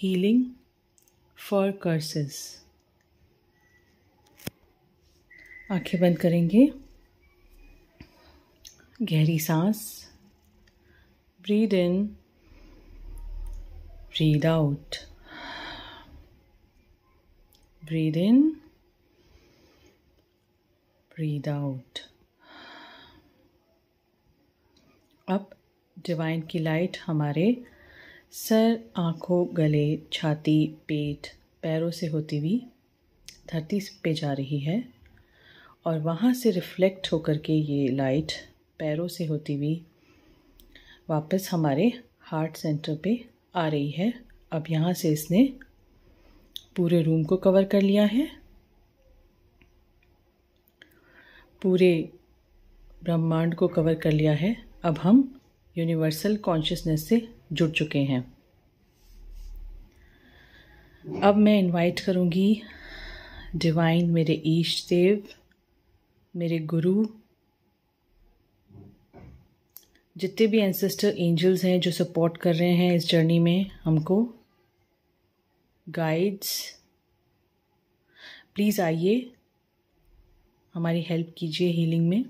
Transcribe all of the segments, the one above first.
healing for curses आंखें बंद करेंगे गहरी सांस breathe in breathe out breathe in breathe out अब डिवाइन की लाइट हमारे सर आँखों गले छाती पेट पैरों से होती हुई धरती पे जा रही है और वहाँ से रिफ्लेक्ट होकर के ये लाइट पैरों से होती हुई वापस हमारे हार्ट सेंटर पे आ रही है अब यहाँ से इसने पूरे रूम को कवर कर लिया है पूरे ब्रह्मांड को कवर कर लिया है अब हम यूनिवर्सल कॉन्शियसनेस से जुड़ चुके हैं अब मैं इनवाइट करूँगी डिवाइन मेरे ईश देव मेरे गुरु जितने भी एंसेस्टर एंजल्स हैं जो सपोर्ट कर रहे हैं इस जर्नी में हमको गाइड्स प्लीज़ आइए हमारी हेल्प कीजिए हीलिंग में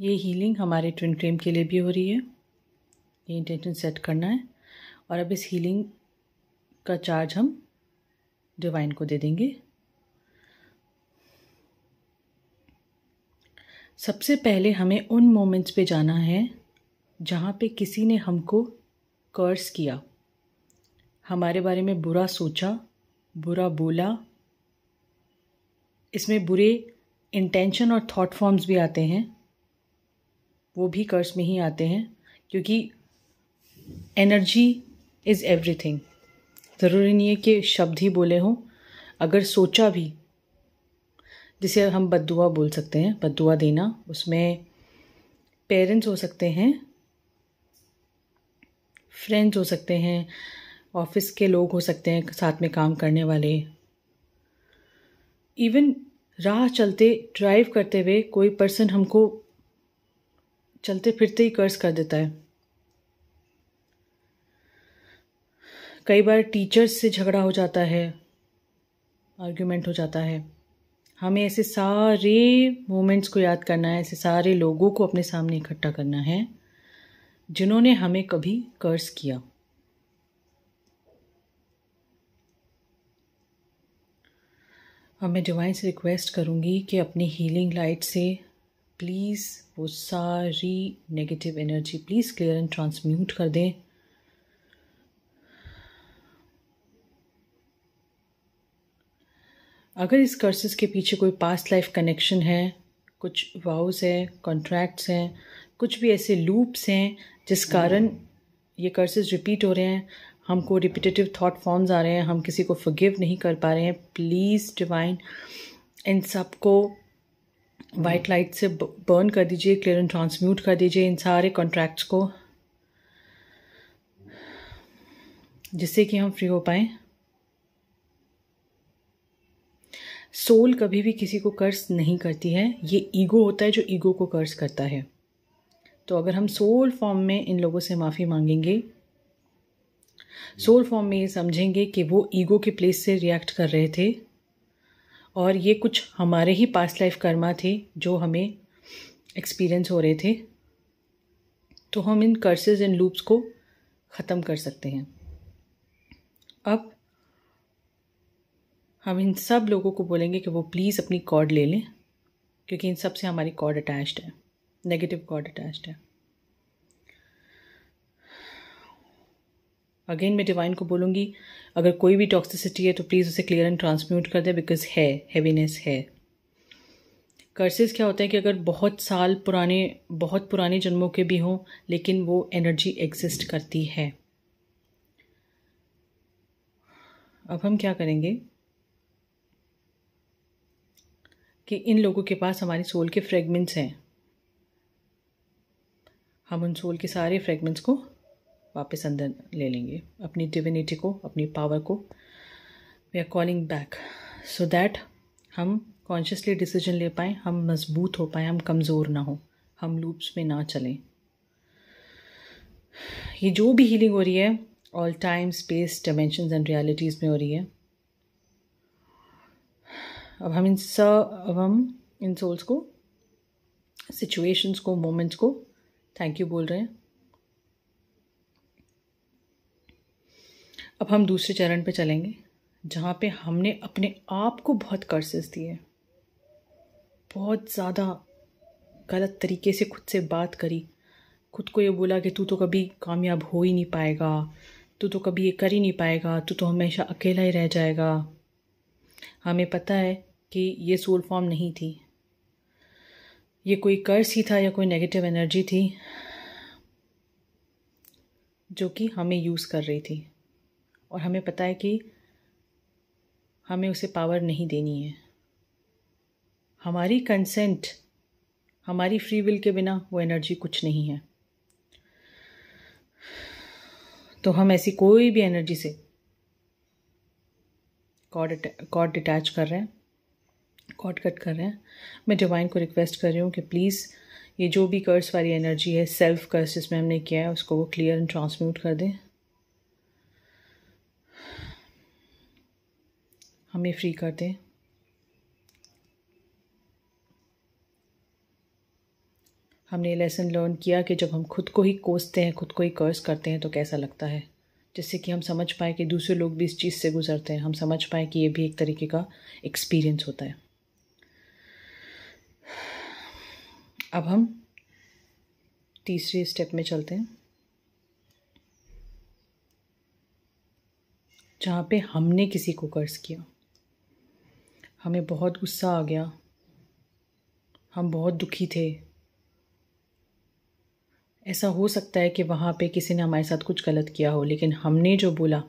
ये हीलिंग हमारे ट्विन फ्लेम के लिए भी हो रही है ये इंटेंशन सेट करना है और अब इस हीलिंग का चार्ज हम डिवाइन को दे देंगे सबसे पहले हमें उन मोमेंट्स पे जाना है जहाँ पे किसी ने हमको कर्स किया हमारे बारे में बुरा सोचा बुरा बोला इसमें बुरे इंटेंशन और थॉट फॉर्म्स भी आते हैं वो भी कर्ज में ही आते हैं क्योंकि एनर्जी इज़ एवरीथिंग ज़रूरी नहीं है कि शब्द ही बोले हों अगर सोचा भी जिसे हम बदुआ बोल सकते हैं बदुआ देना उसमें पेरेंट्स हो सकते हैं फ्रेंड्स हो सकते हैं ऑफिस के लोग हो सकते हैं साथ में काम करने वाले इवन राह चलते ड्राइव करते हुए कोई पर्सन हमको चलते फिरते ही कर्ज कर देता है कई बार टीचर्स से झगड़ा हो जाता है आर्ग्यूमेंट हो जाता है हमें ऐसे सारे मोमेंट्स को याद करना है ऐसे सारे लोगों को अपने सामने इकट्ठा करना है जिन्होंने हमें कभी कर्ज किया अब मैं डिवाइन से रिक्वेस्ट करूंगी कि अपनी हीलिंग लाइट से प्लीज़ वो सारी negative energy please clear and transmute कर दें अगर इस कर्सेस के पीछे कोई पास्ट लाइफ कनेक्शन है कुछ वाउस हैं कॉन्ट्रैक्ट्स हैं कुछ भी ऐसे लूप्स हैं जिस hmm. कारण ये कर्सेस रिपीट हो रहे हैं हमको रिपीटेटिव थॉट फॉर्म्स आ रहे हैं हम किसी को फॉरगिव नहीं कर पा रहे हैं प्लीज़ डिवाइन इन सबको वाइट लाइट से बर्न कर दीजिए क्लियर एंड ट्रांसम्यूट कर दीजिए इन सारे कॉन्ट्रैक्ट्स को जिससे कि हम फ्री हो पाए सोल कभी भी किसी को कर्ज नहीं करती है ये ईगो होता है जो ईगो को कर्ज करता है तो अगर हम सोल फॉर्म में इन लोगों से माफ़ी मांगेंगे सोल फॉर्म में ये समझेंगे कि वो ईगो के प्लेस से रिएक्ट कर रहे थे और ये कुछ हमारे ही पास्ट लाइफ कर्मा थे जो हमें एक्सपीरियंस हो रहे थे तो हम इन कर्सेज एंड लूप्स को ख़त्म कर सकते हैं अब हम इन सब लोगों को बोलेंगे कि वो प्लीज़ अपनी कॉर्ड ले लें क्योंकि इन सब से हमारी कॉर्ड अटैच्ड है नेगेटिव कॉर्ड अटैच्ड है अगेन मैं डिवाइन को बोलूँगी अगर कोई भी टॉक्सिसिटी है तो प्लीज़ उसे क्लियर एंड ट्रांसम्यूट कर दे बिकॉज है हैवीनेस है कर्सेज क्या होता है कि अगर बहुत साल पुराने बहुत पुराने जन्मों के भी हों लेकिन वो एनर्जी एग्जिस्ट करती है अब हम क्या करेंगे कि इन लोगों के पास हमारे सोल के फ्रेगमेंट्स हैं हम उन सोल के सारे फ्रेगमेंट्स को वापस अंदर ले लेंगे अपनी डिविनिटी को अपनी पावर को we are calling back so that हम कॉन्शियसली डिसीजन ले पाएँ हम मजबूत हो पाएँ हम कमज़ोर ना हो हम लूप्स में ना चलें ये जो भी हीलिंग हो रही है all time space dimension and realities में हो रही है अब हम इन स अब हम इन सोल्स को सिचुएशंस को मोमेंट्स को थैंक यू बोल रहे हैं अब हम दूसरे चरण पे चलेंगे जहाँ पे हमने अपने आप को बहुत कर्सेस दिए बहुत ज़्यादा गलत तरीके से खुद से बात करी खुद को ये बोला कि तू तो कभी कामयाब हो ही नहीं पाएगा तू तो कभी ये कर ही नहीं पाएगा तू तो हमेशा अकेला ही रह जाएगा हमें पता है कि ये सोल फॉर्म नहीं थी ये कोई कर्स ही था या कोई नेगेटिव एनर्जी थी जो कि हमें यूज़ कर रही थी और हमें पता है कि हमें उसे पावर नहीं देनी है हमारी कंसेंट हमारी फ्री विल के बिना वो एनर्जी कुछ नहीं है तो हम ऐसी कोई भी एनर्जी से कॉड कॉड डिटैच कर रहे हैं कॉड कट कर रहे हैं मैं डिवाइन को रिक्वेस्ट कर रही हूँ कि प्लीज़ ये जो भी कर्स वाली एनर्जी है सेल्फ कर्स जिसमें हमने किया है उसको वो क्लियर एंड ट्रांसम्यूट कर दें हमें फ्री कर दें हमने लेसन लर्न किया कि जब हम खुद को ही कोसते हैं खुद को ही कर्ज करते हैं तो कैसा लगता है जिससे कि हम समझ पाए कि दूसरे लोग भी इस चीज़ से गुजरते हैं हम समझ पाए कि ये भी एक तरीके का एक्सपीरियंस होता है अब हम तीसरे स्टेप में चलते हैं जहाँ पे हमने किसी को कर्ज किया हमें बहुत गुस्सा आ गया हम बहुत दुखी थे ऐसा हो सकता है कि वहाँ पे किसी ने हमारे साथ कुछ गलत किया हो लेकिन हमने जो बोला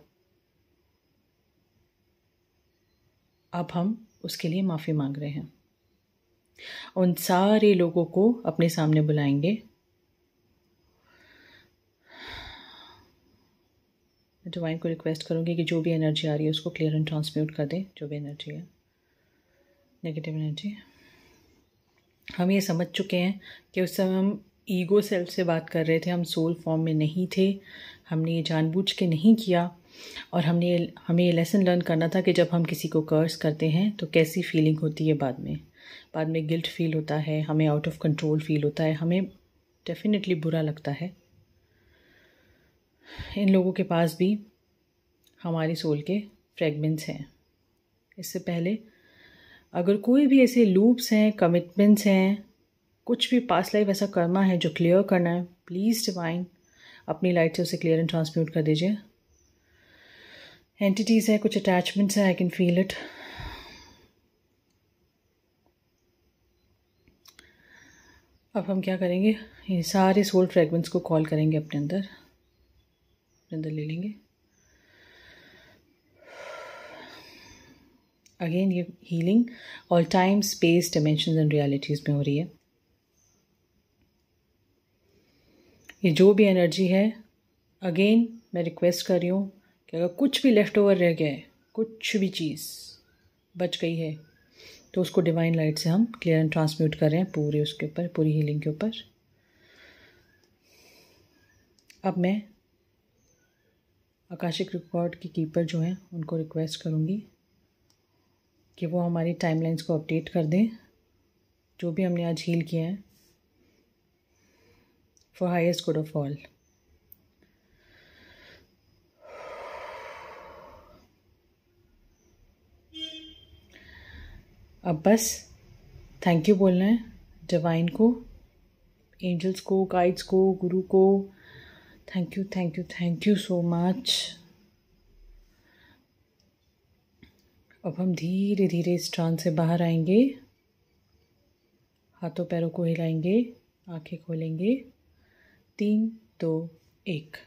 अब हम उसके लिए माफ़ी मांग रहे हैं उन सारे लोगों को अपने सामने बुलाएंगे मैं डिवाइन को रिक्वेस्ट करूँगी कि जो भी एनर्जी आ रही है उसको क्लियर एंड ट्रांसम्यूट कर दें जो भी एनर्जी है नेगेटिव एनर्जी हम ये समझ चुके हैं कि उस समय हम ईगो सेल्फ से बात कर रहे थे हम सोल फॉर्म में नहीं थे हमने ये जानबूझ के नहीं किया और हमने हमें ये लेसन लर्न करना था कि जब हम किसी को कर्स करते हैं तो कैसी फीलिंग होती है बाद में बाद में गिल्ट फील होता है हमें आउट ऑफ कंट्रोल फील होता है हमें डेफिनेटली बुरा लगता है इन लोगों के पास भी हमारे सोल के फ्रेगमेंट्स हैं इससे पहले अगर कोई भी ऐसे लूप्स हैं कमिटमेंट्स हैं कुछ भी पास लाइफ ऐसा करना है जो क्लियर करना है प्लीज़ डिवाइन अपनी लाइट से उसे क्लियर एंड ट्रांसम्यूट कर दीजिए एंटिटीज़ है कुछ अटैचमेंट्स हैं आई कैन फील इट अब हम क्या करेंगे ये सारे सोल फ्रेगमेंट्स को कॉल करेंगे अपने अंदर अपने अंदर ले लेंगे अगेन ये हीलिंग और time space dimension and realities में हो रही है ये जो भी एनर्जी है अगेन मैं रिक्वेस्ट कर रही हूँ कि अगर कुछ भी लेफ़्ट ओवर रह गया है कुछ भी चीज़ बच गई है तो उसको डिवाइन लाइट से हम क्लियर एंड ट्रांसम्यूट कर रहे हैं पूरे उसके ऊपर पूरी हीलिंग के ऊपर अब मैं आकाशिक रिकॉर्ड के कीपर जो हैं उनको रिक्वेस्ट करूँगी कि वो हमारी टाइमलाइंस को अपडेट कर दें जो भी हमने आज हील किया है for highest good of all अब बस थैंक यू बोलना है डिवाइन को एंजल्स को गाइड्स को गुरु को thank you thank you thank you so much अब हम धीरे धीरे इस ट्रांस से बाहर आएंगे हाथों पैरों को हिलाएंगे आंखें खोलेंगे तीन दो एक